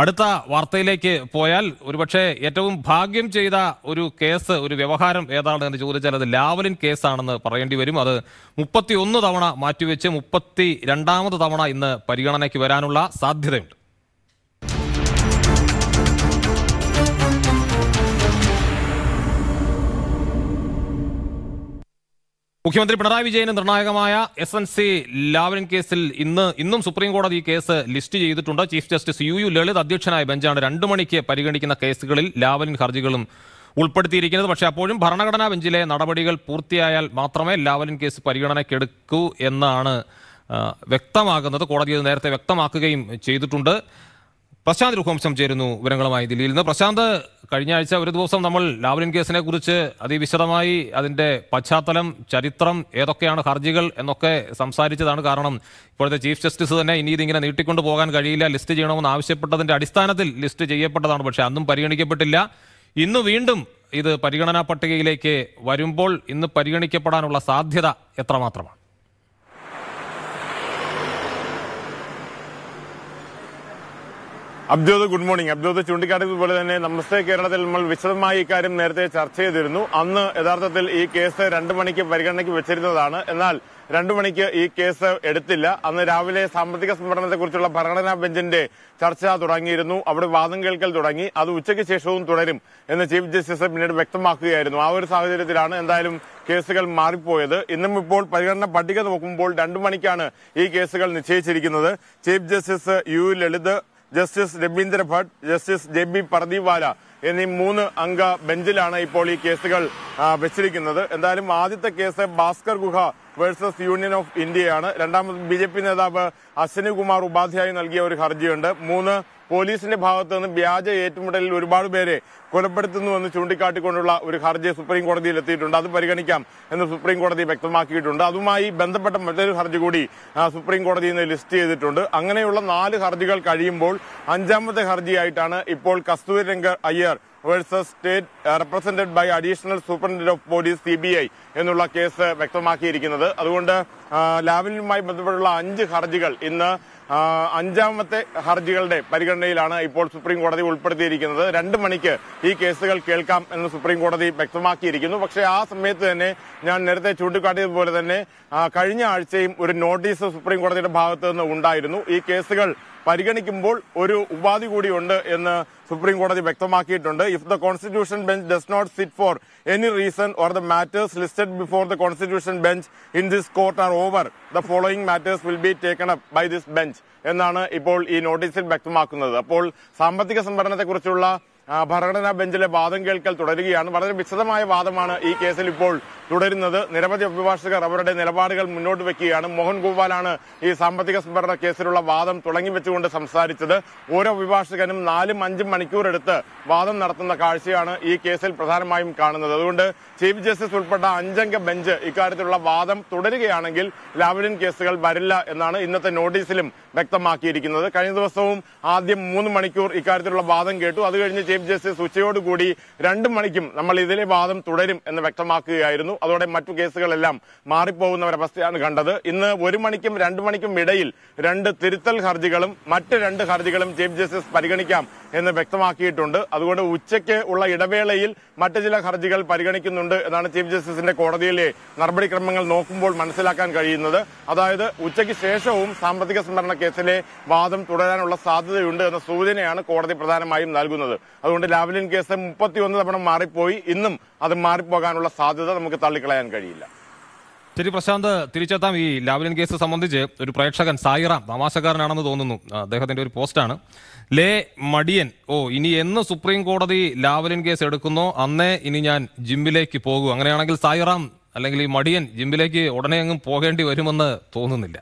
അടുത്ത വാർത്തയിലേക്ക് പോയാൽ ഒരുപക്ഷെ ഏറ്റവും ഭാഗ്യം ചെയ്ത ഒരു കേസ് ഒരു വ്യവഹാരം ഏതാണ് എന്ന് ചോദിച്ചാൽ അത് ലാവലിൻ കേസാണെന്ന് പറയേണ്ടി വരും അത് മുപ്പത്തി ഒന്ന് തവണ മാറ്റിവെച്ച് മുപ്പത്തി രണ്ടാമത് തവണ ഇന്ന് പരിഗണനയ്ക്ക് വരാനുള്ള സാധ്യതയുണ്ട് മുഖ്യമന്ത്രി പിണറായി വിജയന് നിർണായകമായ എസ് എൻ സി ലാവലിൻ കേസിൽ ഇന്ന് ഇന്നും സുപ്രീം കോടതി ഈ കേസ് ലിസ്റ്റ് ചെയ്തിട്ടുണ്ട് chief justice U U Lalit അധ്യക്ഷനായ ബെഞ്ചാണ് രണ്ടു മണിക്ക് പരിഗണിക്കുന്ന കേസുകളിൽ ലാവലിൻ ഹർജികളും ഉൾപ്പെടുത്തിയിരിക്കുന്നത് പക്ഷേ അപ്പോഴും ഭരണഘടനാ ബെഞ്ചിലെ നടപടികൾ പൂർത്തിയായാൽ മാത്രമേ ലാവലിൻ കേസ് പരിഗണനയ്ക്കെടുക്കൂ എന്നാണ് വ്യക്തമാകുന്നത് കോടതി നേരത്തെ വ്യക്തമാക്കുകയും ചെയ്തിട്ടുണ്ട് പ്രശാന്ത് രൂപംശം ചേരുന്നു വിവരങ്ങളുമായി ദില്ലിയിൽ നിന്ന് പ്രശാന്ത് കഴിഞ്ഞ ആഴ്ച ഒരു ദിവസം നമ്മൾ ലാവ്ലിൻ കേസിനെ കുറിച്ച് അതിവിശദമായി അതിന്റെ പശ്ചാത്തലം ചരിത്രം ഏതൊക്കെയാണ് ഹർജികൾ എന്നൊക്കെ സംസാരിച്ചതാണ് കാരണം ഇപ്പോഴത്തെ ചീഫ് ജസ്റ്റിസ് തന്നെ ഇനി ഇതിങ്ങനെ നീട്ടിക്കൊണ്ടു പോകാൻ കഴിയില്ല ലിസ്റ്റ് ചെയ്യണമെന്ന് ആവശ്യപ്പെട്ടതിന്റെ അടിസ്ഥാനത്തിൽ ലിസ്റ്റ് ചെയ്യപ്പെട്ടതാണ് പക്ഷേ അന്നും പരിഗണിക്കപ്പെട്ടില്ല ഇന്ന് വീണ്ടും ഇത് പരിഗണനാ പട്ടികയിലേക്ക് വരുമ്പോൾ ഇന്ന് പരിഗണിക്കപ്പെടാനുള്ള സാധ്യത എത്രമാത്രമാണ് അബ്ദ്യോത് ഗുഡ് മോർണിംഗ് ചൂണ്ടിക്കാട്ടി പോലെ തന്നെ നമസ്തേ കേരളത്തിൽ നമ്മൾ വിശദമായി ഇക്കാര്യം നേരത്തെ ചർച്ച ചെയ്തിരുന്നു അന്ന് യഥാർത്ഥത്തിൽ ഈ കേസ് രണ്ടു മണിക്ക് പരിഗണനയ്ക്ക് വെച്ചിരുന്നതാണ് എന്നാൽ രണ്ടു മണിക്ക് ഈ കേസ് എടുത്തില്ല അന്ന് രാവിലെ സാമ്പത്തിക സംഘടനത്തെക്കുറിച്ചുള്ള ഭരണഘടനാ ബെഞ്ചിന്റെ ചർച്ച തുടങ്ങിയിരുന്നു അവിടെ വാദം കേൾക്കൽ തുടങ്ങി അത് ഉച്ചയ്ക്ക് ശേഷവും തുടരും എന്ന് ചീഫ് ജസ്റ്റിസ് പിന്നീട് വ്യക്തമാക്കുകയായിരുന്നു ആ ഒരു സാഹചര്യത്തിലാണ് എന്തായാലും കേസുകൾ മാറിപ്പോയത് ഇന്നും ഇപ്പോൾ പരിഗണന പട്ടിക നോക്കുമ്പോൾ രണ്ടു മണിക്കാണ് ഈ കേസുകൾ നിശ്ചയിച്ചിരിക്കുന്നത് chief justice U Lalit justice Ravindra Bhat justice J B Pardiwala എന്നീ മൂന്ന് അംഗ ബെഞ്ചിലാണ് ഇപ്പോൾ ഈ കേസുകൾ വെച്ചിരിക്കുന്നത് എന്തായാലും ആദ്യത്തെ കേസ് ഭാസ്കർ ഗുഹ വേഴ്സസ് യൂണിയൻ ഓഫ് ഇന്ത്യയാണ് രണ്ടാമത് ബി ജെ പി നേതാവ് അശ്വിനി കുമാർ ഉപാധ്യായ നൽകിയ ഒരു ഹർജിയുണ്ട് മൂന്ന് പോലീസിന്റെ ഭാഗത്ത് നിന്ന് വ്യാജ ഏറ്റുമുട്ടലിൽ ഒരുപാട് പേരെ കൊലപ്പെടുത്തുന്നുവെന്ന് ചൂണ്ടിക്കാട്ടിക്കൊണ്ടുള്ള ഒരു ഹർജി സുപ്രീം കോടതിയിൽ എത്തിയിട്ടുണ്ട് അത് പരിഗണിക്കാം എന്ന് സുപ്രീം കോടതി വ്യക്തമാക്കിയിട്ടുണ്ട് അതുമായി ബന്ധപ്പെട്ട മറ്റൊരു ഹർജി കൂടി സുപ്രീം കോടതിയിൽ നിന്ന് ലിസ്റ്റ് ചെയ്തിട്ടുണ്ട് അങ്ങനെയുള്ള നാല് ഹർജികൾ കഴിയുമ്പോൾ അഞ്ചാമത്തെ ഹർജിയായിട്ടാണ് ഇപ്പോൾ Kasturiranga Iyer versus state represented by additional superintendent of police C B I എന്നുള്ള കേസ് വ്യക്തമാക്കിയിരിക്കുന്നത് അതുകൊണ്ട് ലാവലിനുമായി ബന്ധപ്പെട്ടുള്ള അഞ്ച് ഹർജികൾ ഇന്ന് അഞ്ചാമത്തെ ഹർജികളുടെ പരിഗണനയിലാണ് ഇപ്പോൾ സുപ്രീം കോടതി ഉൾപ്പെടുത്തിയിരിക്കുന്നത് രണ്ട് മണിക്ക് ഈ കേസുകൾ കേൾക്കാം എന്ന് സുപ്രീം കോടതി വ്യക്തമാക്കിയിരിക്കുന്നു പക്ഷേ ആ സമയത്ത് തന്നെ ഞാൻ നേരത്തെ ചൂണ്ടിക്കാട്ടിയതുപോലെ തന്നെ കഴിഞ്ഞ ആഴ്ചയും ഒരു നോട്ടീസ് സുപ്രീം കോടതിയുടെ ഭാഗത്തു നിന്ന് ഉണ്ടായിരുന്നു ഈ കേസുകൾ പരിഗണിക്കുമ്പോൾ ഒരു ഉപാധി കൂടിയുണ്ട് എന്ന് സുപ്രീം കോടതി വ്യക്തമാക്കിയിട്ടുണ്ട് if the constitution bench does not sit for any reason or the matters listed before the constitution bench in this court are over the following matters will be taken up by this bench എന്നാണ് ഇപ്പോൾ ഈ നോട്ടീസിൽ വ്യക്തമാക്കുന്നത് അപ്പോൾ സാമ്പത്തിക സംഭരണത്തെക്കുറിച്ചുള്ള ഭരണഘടനാ ബെഞ്ചിലെ വാദം കേൾക്കൽ തുടരുകയാണ് വളരെ വിശദമായ വാദമാണ് ഈ കേസിൽ ഇപ്പോൾ തുടരുന്നത് നിരവധി അഭിഭാഷകർ അവരുടെ നിലപാടുകൾ മുന്നോട്ട് വെക്കുകയാണ് മോഹൻ ഗോപാലാണ് ഈ സാമ്പത്തിക സംഭരണ കേസിലുള്ള വാദം തുടങ്ങിവെച്ചുകൊണ്ട് സംസാരിച്ചത് ഓരോ അഭിഭാഷകനും നാലും അഞ്ചും മണിക്കൂർ എടുത്ത് വാദം നടത്തുന്ന കാഴ്ചയാണ് ഈ കേസിൽ പ്രധാനമായും കാണുന്നത് അതുകൊണ്ട് ചീഫ് ജസ്റ്റിസ് ഉൾപ്പെട്ട അഞ്ചംഗ ബെഞ്ച് ഇക്കാര്യത്തിലുള്ള വാദം തുടരുകയാണെങ്കിൽ ലാവലിൻ കേസുകൾ വരില്ല എന്നാണ് ഇന്നത്തെ നോട്ടീസിലും വ്യക്തമാക്കിയിരിക്കുന്നത് കഴിഞ്ഞ ദിവസവും ആദ്യം മൂന്ന് മണിക്കൂർ ഇക്കാര്യത്തിലുള്ള വാദം കേട്ടു അത് കഴിഞ്ഞ് ചീഫ് ജസ്റ്റിസ് ഉച്ചയോടുകൂടി രണ്ടു മണിക്കും നമ്മൾ ഇതിലെ വാദം തുടരും എന്ന് വ്യക്തമാക്കുകയായിരുന്നു അതോടെ മറ്റു കേസുകളെല്ലാം മാറിപ്പോകുന്ന ഒരവസ്ഥയാണ് കണ്ടത് ഇന്ന് ഒരു മണിക്കും രണ്ടു മണിക്കും ഇടയിൽ രണ്ട് തിരുത്തൽ ഹർജികളും മറ്റ് രണ്ട് ഹർജികളും ചീഫ് ജസ്റ്റിസ് പരിഗണിക്കാം എന്ന് വ്യക്തമാക്കിയിട്ടുണ്ട് അതുകൊണ്ട് ഉച്ചയ്ക്ക് ഉള്ള ഇടവേളയിൽ മറ്റ് ചില ഹർജികൾ പരിഗണിക്കുന്നുണ്ട് എന്നാണ് ചീഫ് ജസ്റ്റിസിന്റെ കോടതിയിലെ നടപടിക്രമങ്ങൾ നോക്കുമ്പോൾ മനസ്സിലാക്കാൻ കഴിയുന്നത് അതായത് ഉച്ചയ്ക്ക് ശേഷവും സാമ്പത്തിക സംഭരണ കേസിലെ വാദം തുടരാനുള്ള സാധ്യതയുണ്ട് എന്ന സൂചനയാണ് കോടതി പ്രധാനമായും നൽകുന്നത് അതുകൊണ്ട് ലാവ്ലിൻ കേസ് മുപ്പത്തിയൊന്ന് തവണ മാറിപ്പോയി ഇന്നും അത് മാറിപ്പോകാനുള്ള സാധ്യത നമുക്ക് തള്ളിക്കളയാൻ കഴിയില്ല ശരി പ്രശാന്ത് തിരിച്ചെത്താം ഈ ലാവ്ലിൻ കേസ് സംബന്ധിച്ച് ഒരു പ്രേക്ഷകൻ സായിറാം തമാശക്കാരനാണെന്ന് തോന്നുന്നു അദ്ദേഹത്തിന്റെ ഒരു പോസ്റ്റാണ് ലേ മടിയൻ ഓ ഇനി എന്ന് സുപ്രീം കോടതി ലാവ്ലിൻ കേസ് എടുക്കുന്നോ അന്നേ ഇനി ഞാൻ ജിമ്മിലേക്ക് പോകും അങ്ങനെയാണെങ്കിൽ സായിറാം അല്ലെങ്കിൽ ഈ മടിയൻ ജിമ്മിലേക്ക് ഉടനെ അങ്ങും പോകേണ്ടി വരുമെന്ന് തോന്നുന്നില്ല